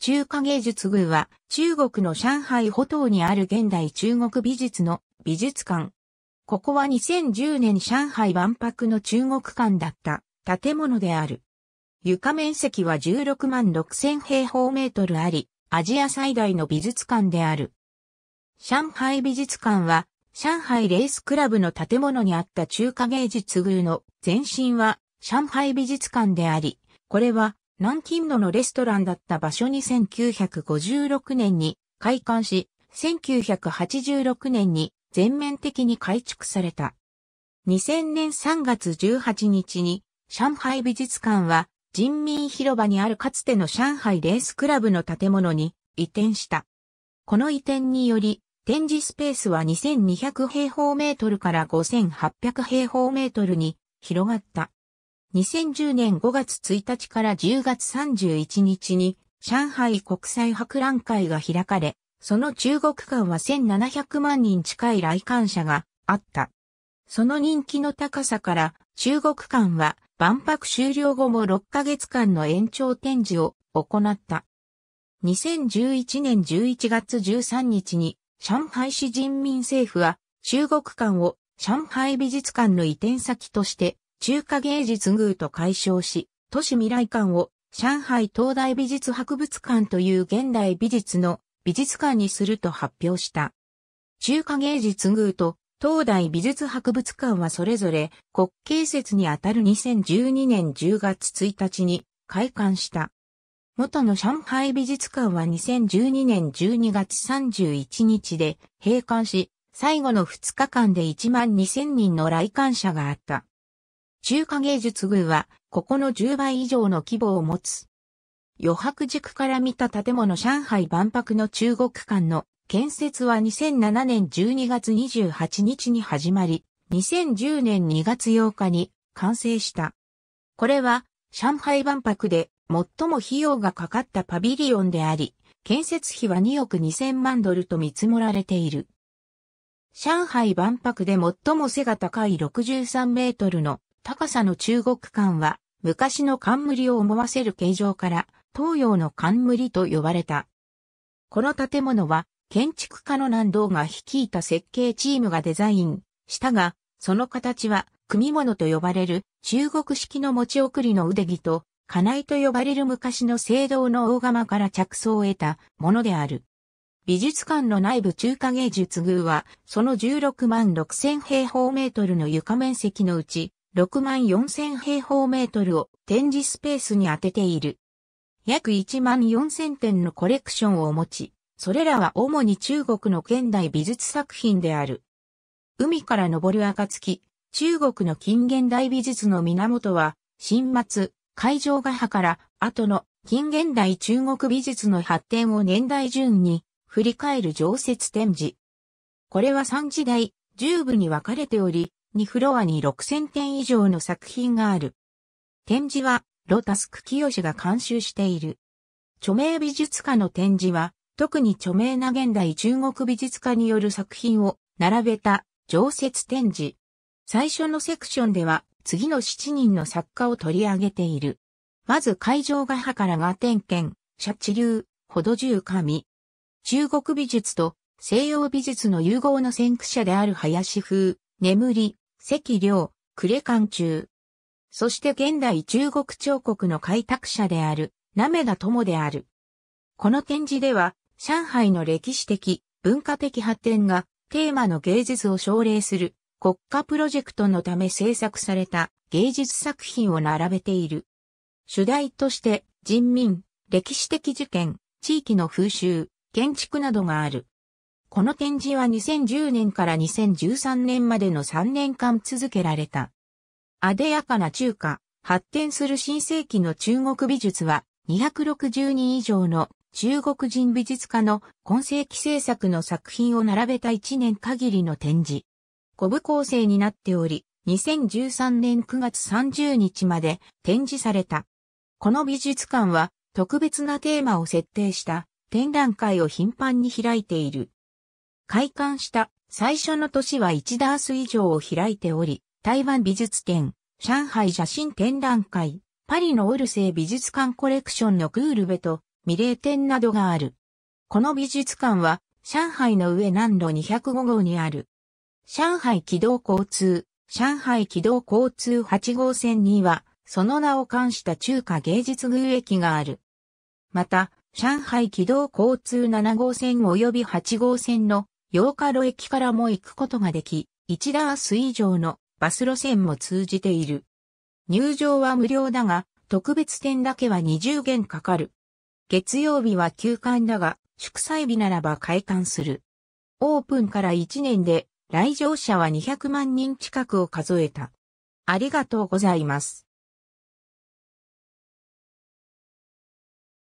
中華芸術宮は中国の上海歩島にある現代中国美術の美術館。ここは2010年上海万博の中国館だった建物である。床面積は16万6千平方メートルあり、アジア最大の美術館である。上海美術館は上海レースクラブの建物にあった中華芸術宮の前身は上海美術館であり、これは南京路のレストランだった場所に1956年に開館し、1986年に全面的に改築された。2000年3月18日に上海美術館は人民広場にあるかつての上海レースクラブの建物に移転した。この移転により展示スペースは2200平方メートルから5800平方メートルに広がった。2010年5月1日から10月31日に上海国際博覧会が開かれ、その中国間は1700万人近い来館者があった。その人気の高さから中国間は万博終了後も6ヶ月間の延長展示を行った。2011年11月13日に上海市人民政府は中国館を上海美術館の移転先として中華芸術宮と解消し、都市未来館を上海東大美術博物館という現代美術の美術館にすると発表した。中華芸術宮と東大美術博物館はそれぞれ国慶節にあたる2012年10月1日に開館した。元の上海美術館は2012年12月31日で閉館し、最後の2日間で1万2000人の来館者があった。中華芸術群は、ここの10倍以上の規模を持つ。余白軸から見た建物上海万博の中国館の建設は2007年12月28日に始まり、2010年2月8日に完成した。これは上海万博で最も費用がかかったパビリオンであり、建設費は2億2000万ドルと見積もられている。上海万博で最も背が高い63メートルの高さの中国館は、昔の冠を思わせる形状から、東洋の冠と呼ばれた。この建物は、建築家の南道が率いた設計チームがデザインしたが、その形は、組物と呼ばれる中国式の持ち送りの腕着と、金井と呼ばれる昔の聖堂の大釜から着想を得たものである。美術館の内部中華芸術宮は、その16万6千平方メートルの床面積のうち、6万4000平方メートルを展示スペースに当てている。約1万4000点のコレクションを持ち、それらは主に中国の現代美術作品である。海から登る暁、中国の近現代美術の源は、新末、海上画派から後の近現代中国美術の発展を年代順に振り返る常設展示。これは3時代、10部に分かれており、2フロアに6000点以上の作品がある。展示は、ロタスク清が監修している。著名美術家の展示は、特に著名な現代中国美術家による作品を並べた常設展示。最初のセクションでは、次の7人の作家を取り上げている。まず会場画派からが天剣、シャチ流、ほど重神。中国美術と西洋美術の融合の先駆者である林風、眠り、石良、呉レ中。そして現代中国彫刻の開拓者である、ナメダ友である。この展示では、上海の歴史的、文化的発展が、テーマの芸術を奨励する、国家プロジェクトのため制作された芸術作品を並べている。主題として、人民、歴史的事件、地域の風習、建築などがある。この展示は2010年から2013年までの3年間続けられた。あでやかな中華、発展する新世紀の中国美術は260人以上の中国人美術家の今世紀制作の作品を並べた1年限りの展示。五部構成になっており、2013年9月30日まで展示された。この美術館は特別なテーマを設定した展覧会を頻繁に開いている。開館した最初の年は1ダース以上を開いており、台湾美術展、上海写真展覧会、パリのオルセイ美術館コレクションのクールベとミレー展などがある。この美術館は上海の上南路205号にある。上海軌道交通、上海軌道交通8号線には、その名を冠した中華芸術宮駅がある。また、上海軌道交通7号線及び8号線の8日路駅からも行くことができ、1ダース以上のバス路線も通じている。入場は無料だが、特別点だけは20元かかる。月曜日は休館だが、祝祭日ならば開館する。オープンから1年で来場者は200万人近くを数えた。ありがとうございます。